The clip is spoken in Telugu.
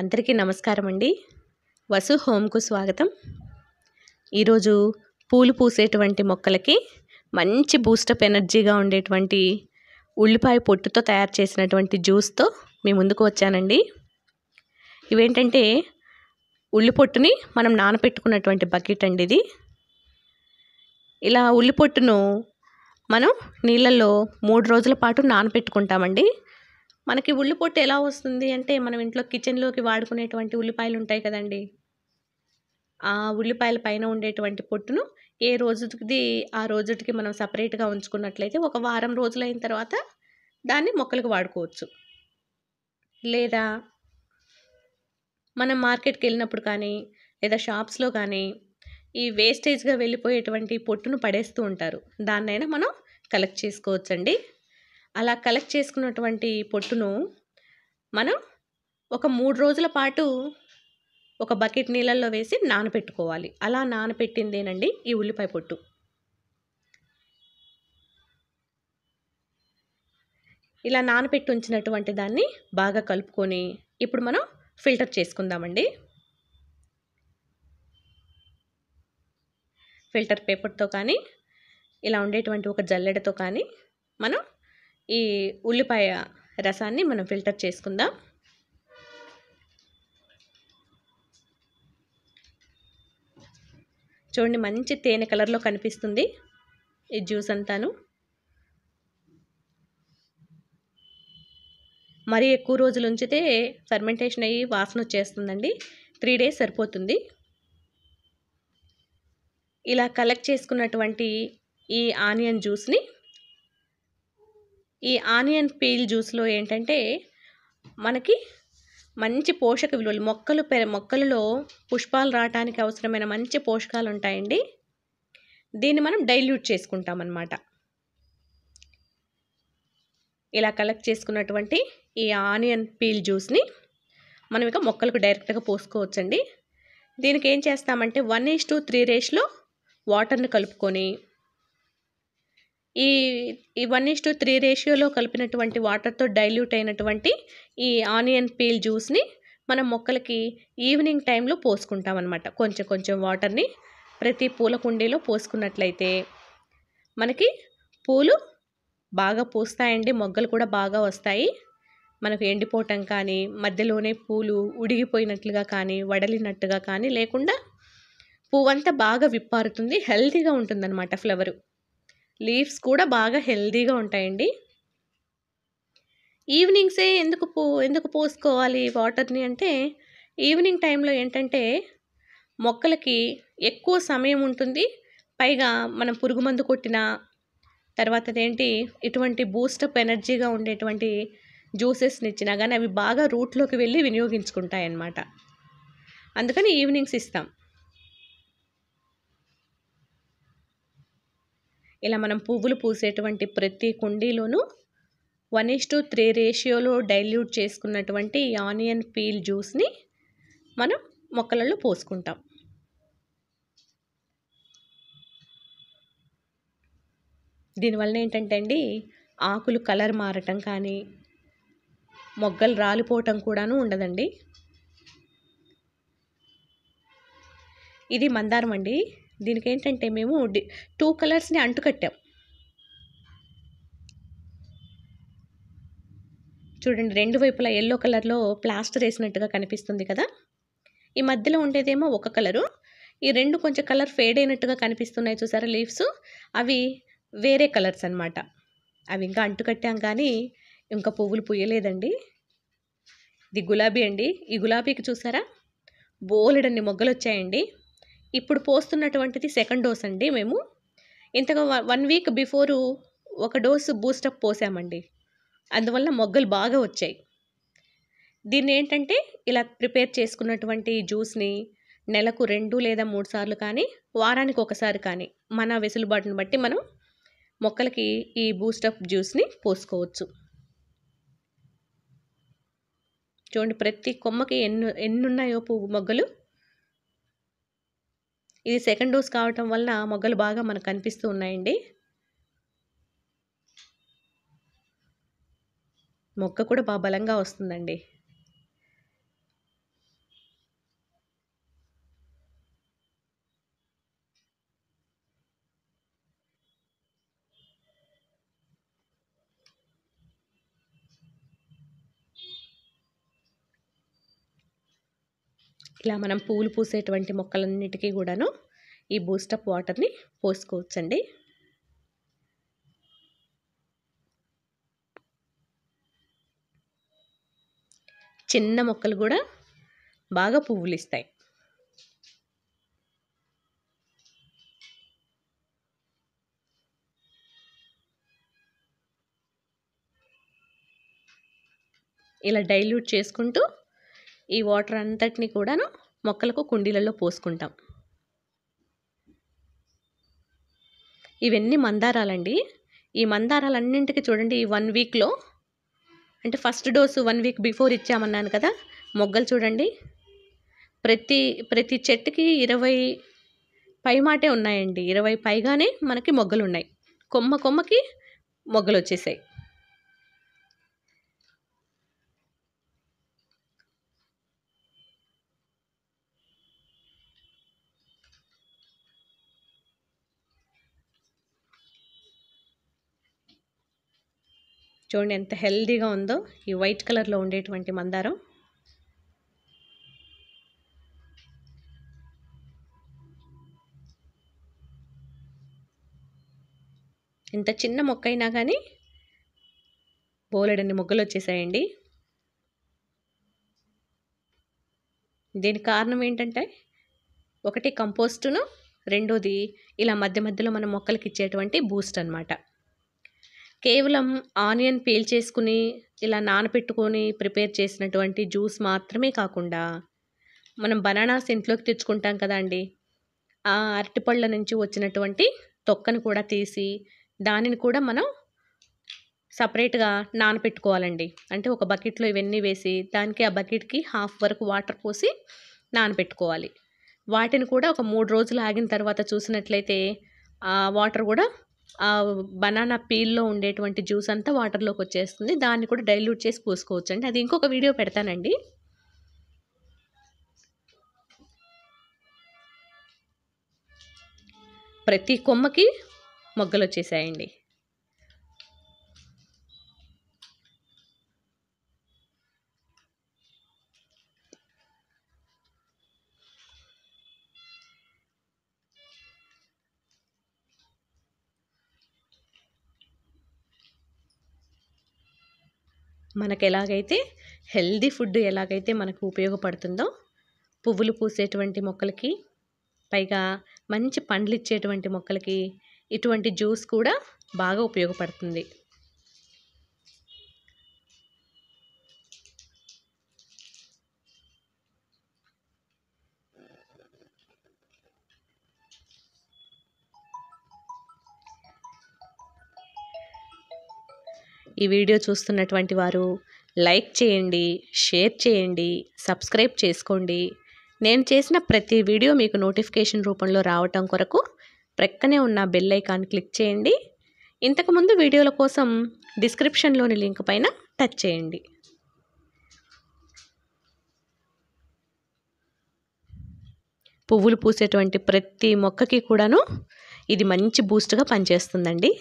అందరికీ నమస్కారం అండి వసు హోమ్కు స్వాగతం ఈరోజు పూలు పూసేటువంటి మొక్కలకి మంచి బూస్టప్ ఎనర్జీగా ఉండేటువంటి ఉల్లిపాయ పొట్టుతో తయారు చేసినటువంటి జ్యూస్తో మీ ముందుకు వచ్చానండి ఇవేంటంటే ఉల్లి పొట్టుని మనం నానపెట్టుకున్నటువంటి బకెట్ అండి ఇది ఇలా ఉల్లి పొట్టును మనం నీళ్ళల్లో మూడు రోజుల పాటు నానపెట్టుకుంటామండి మనకి ఉల్లిపొట్టు ఎలా వస్తుంది అంటే మనం ఇంట్లో కిచెన్లోకి వాడుకునేటువంటి ఉల్లిపాయలు ఉంటాయి కదండి ఆ ఉల్లిపాయల పైన ఉండేటువంటి పొట్టును ఏ రోజుది ఆ రోజుటికి మనం సపరేట్గా ఉంచుకున్నట్లయితే ఒక వారం రోజులైన తర్వాత దాన్ని మొక్కలకు వాడుకోవచ్చు లేదా మనం మార్కెట్కి వెళ్ళినప్పుడు కానీ లేదా షాప్స్లో కానీ ఈ వేస్టేజ్గా వెళ్ళిపోయేటువంటి పొట్టును పడేస్తూ ఉంటారు దాన్నైనా మనం కలెక్ట్ చేసుకోవచ్చండి అలా కలెక్ట్ చేసుకున్నటువంటి పొట్టును మనం ఒక మూడు రోజుల పాటు ఒక బకెట్ నీళ్ళల్లో వేసి నానబెట్టుకోవాలి అలా నానబెట్టిందేనండి ఈ ఉల్లిపాయ పొట్టు ఇలా నానబెట్టి ఉంచినటువంటి దాన్ని బాగా కలుపుకొని ఇప్పుడు మనం ఫిల్టర్ చేసుకుందామండి ఫిల్టర్ పేపర్తో కానీ ఇలా ఉండేటువంటి ఒక జల్లెడతో కానీ మనం ఈ ఉల్లిపాయ రసాన్ని మనం ఫిల్టర్ చేసుకుందాం చూడండి మంచి తేనె కలర్లో కనిపిస్తుంది ఈ జ్యూస్ అంతాను మరీ ఎక్కువ రోజులు ఉంచితే ఫర్మెంటేషన్ అయ్యి వాసన వచ్చేస్తుందండి త్రీ డేస్ సరిపోతుంది ఇలా కలెక్ట్ చేసుకున్నటువంటి ఈ ఆనియన్ జ్యూస్ని ఈ ఆనియన్ పీల్ జ్యూస్లో ఏంటంటే మనకి మంచి పోషక విలువలు మొక్కలు పెర మొక్కలలో పుష్పాలు రావటానికి అవసరమైన మంచి పోషకాలు ఉంటాయండి దీన్ని మనం డైల్యూట్ చేసుకుంటామన్నమాట ఇలా కలెక్ట్ చేసుకున్నటువంటి ఈ ఆనియన్ పీల్ జ్యూస్ని మనం ఇక మొక్కలకు డైరెక్ట్గా పోసుకోవచ్చండి దీనికి ఏం చేస్తామంటే వన్ ఈజ్ టు త్రీ రేస్లో వాటర్ని కలుపుకొని ఈ ఈ వన్ ఇస్ టూ త్రీ రేషియోలో కలిపినటువంటి వాటర్తో డైల్యూట్ అయినటువంటి ఈ ఆనియన్ పీల్ జ్యూస్ని మనం మొక్కలకి ఈవినింగ్ టైంలో పోసుకుంటాం అనమాట కొంచెం కొంచెం వాటర్ని ప్రతి పూల కుండీలో పోసుకున్నట్లయితే మనకి పూలు బాగా పూస్తాయండి మొగ్గలు కూడా బాగా వస్తాయి మనకు ఎండిపోవటం కానీ మధ్యలోనే పూలు ఉడిగిపోయినట్లుగా కానీ వడలినట్టుగా కానీ లేకుండా పువ్వంతా బాగా విప్పారుతుంది హెల్తీగా ఉంటుందన్నమాట ఫ్లవరు లీవ్స్ కూడా బాగా హెల్దీగా ఉంటాయండి ఈవినింగ్సే ఎందుకు పో ఎందుకు పోసుకోవాలి వాటర్ని అంటే ఈవినింగ్ టైంలో ఏంటంటే మొక్కలకి ఎక్కువ సమయం ఉంటుంది పైగా మనం పురుగు మందు కొట్టిన తర్వాత అదేంటి ఇటువంటి బూస్టప్ ఎనర్జీగా ఉండేటువంటి జ్యూసెస్ని ఇచ్చినా కానీ అవి బాగా రూట్లోకి వెళ్ళి వినియోగించుకుంటాయి అన్నమాట అందుకని ఈవినింగ్స్ ఇస్తాం ఇలా మనం పువ్వులు పూసేటువంటి ప్రతి కుండీలోనూ వన్ ఇస్ టు త్రీ రేషియోలో డైల్యూట్ చేసుకున్నటువంటి ఆనియన్ పీల్ జ్యూస్ని మనం మొక్కలలో పోసుకుంటాం దీనివల్ల ఏంటంటే అండి ఆకులు కలర్ మారటం కానీ మొగ్గలు రాలిపోవటం కూడాను ఉండదండి ఇది మందారం అండి దీనికి ఏంటంటే మేము టూ కలర్స్ని అంటుకట్టాం చూడండి రెండు వైపులా ఎల్లో కలర్లో ప్లాస్టర్ వేసినట్టుగా కనిపిస్తుంది కదా ఈ మధ్యలో ఉండేదేమో ఒక కలరు ఈ రెండు కొంచెం కలర్ ఫేడ్ అయినట్టుగా కనిపిస్తున్నాయి చూసారా లీవ్స్ అవి వేరే కలర్స్ అనమాట అవి ఇంకా అంటుకట్టాం కానీ ఇంకా పువ్వులు పూయలేదండి ఇది గులాబీ అండి ఈ గులాబీకి చూసారా బోలెడన్ని మొగ్గలు వచ్చాయండి ఇప్పుడు పోస్తున్నటువంటిది సెకండ్ డోస్ అండి మేము ఇంతగా వన్ వీక్ బిఫోరు ఒక డోసు బూస్టప్ పోసామండి అందువల్ల మొగ్గలు బాగా వచ్చాయి దీన్ని ఏంటంటే ఇలా ప్రిపేర్ చేసుకున్నటువంటి జ్యూస్ని నెలకు రెండు లేదా మూడు సార్లు కానీ వారానికి ఒకసారి కానీ మన వెసులుబాటును బట్టి మనం మొక్కలకి ఈ బూస్టప్ జ్యూస్ని పోసుకోవచ్చు చూడండి ప్రతి కొమ్మకి ఎన్ని ఎన్నున్నాయో పువ్వు మొగ్గలు ఇది సెకండ్ డోస్ కావటం వల్ల మొగ్గలు బాగా మనకు కనిపిస్తూ ఉన్నాయండి మొక్క కూడా బాగా బలంగా వస్తుందండి ఇలా మనం పూలు పూసేటువంటి మొక్కలన్నిటికీ కూడాను ఈ బూస్టప్ వాటర్ని పోసుకోవచ్చండి చిన్న మొక్కలు కూడా బాగా పువ్వులు ఇస్తాయి ఇలా డైల్యూట్ చేసుకుంటూ ఈ వాటర్ అంతటిని కూడాను మొక్కలకు కుండీలలో పోసుకుంటాం ఇవన్నీ మందారాలండి ఈ మందారాలన్నింటికి చూడండి ఈ వన్ వీక్లో అంటే first dose one week before ఇచ్చామన్నాను కదా మొగ్గలు చూడండి ప్రతి ప్రతి చెట్టుకి ఇరవై పైమాటే ఉన్నాయండి ఇరవై పైగానే మనకి మొగ్గలు ఉన్నాయి కొమ్మ కొమ్మకి మొగ్గలు వచ్చేసాయి చూడండి ఎంత హెల్దీగా ఉందో ఈ వైట్ కలర్లో ఉండేటువంటి మందారం ఇంత చిన్న మొక్క అయినా కానీ బోలెడన్ని మొగ్గలు వచ్చేసాయండి దీనికి కారణం ఏంటంటే ఒకటి కంపోస్టును రెండోది ఇలా మధ్య మధ్యలో మనం మొక్కలకి ఇచ్చేటువంటి బూస్ట్ అనమాట కేవలం ఆనియన్ పీల్ చేసుకుని ఇలా నానపెట్టుకొని ప్రిపేర్ చేసినటువంటి జ్యూస్ మాత్రమే కాకుండా మనం బనానాస్ ఇంట్లోకి తెచ్చుకుంటాం కదా అండి ఆ అరటిపళ్ళ నుంచి వచ్చినటువంటి తొక్కను కూడా తీసి దానిని కూడా మనం సపరేట్గా నానపెట్టుకోవాలండి అంటే ఒక బకెట్లో ఇవన్నీ వేసి దానికి ఆ బకెట్కి హాఫ్ వరకు వాటర్ పోసి నానపెట్టుకోవాలి వాటిని కూడా ఒక మూడు రోజులు ఆగిన తర్వాత చూసినట్లయితే ఆ వాటర్ కూడా బనానా పీల్లో ఉండేటువంటి జ్యూస్ అంతా వాటర్లోకి వచ్చేస్తుంది దాన్ని కూడా డైల్యూట్ చేసి పూసుకోవచ్చు అండి అది ఇంకొక వీడియో పెడతానండి ప్రతి కొమ్మకి మొగ్గలు వచ్చేసాయండి మనకు ఎలాగైతే హెల్దీ ఫుడ్ ఎలాగైతే మనకు ఉపయోగపడుతుందో పువ్వులు పూసేటువంటి మొక్కలకి పైగా మంచి పండ్లు ఇచ్చేటువంటి మొక్కలకి ఇటువంటి జ్యూస్ కూడా బాగా ఉపయోగపడుతుంది ఈ వీడియో చూస్తున్నటువంటి వారు లైక్ చేయండి షేర్ చేయండి సబ్స్క్రైబ్ చేసుకోండి నేను చేసిన ప్రతి వీడియో మీకు నోటిఫికేషన్ రూపంలో రావటం కొరకు ప్రక్కనే ఉన్న బెల్ ఐకాన్ క్లిక్ చేయండి ఇంతకుముందు వీడియోల కోసం డిస్క్రిప్షన్లోని లింక్ పైన టచ్ చేయండి పువ్వులు పూసేటువంటి ప్రతి మొక్కకి కూడాను ఇది మంచి బూస్ట్గా పనిచేస్తుందండి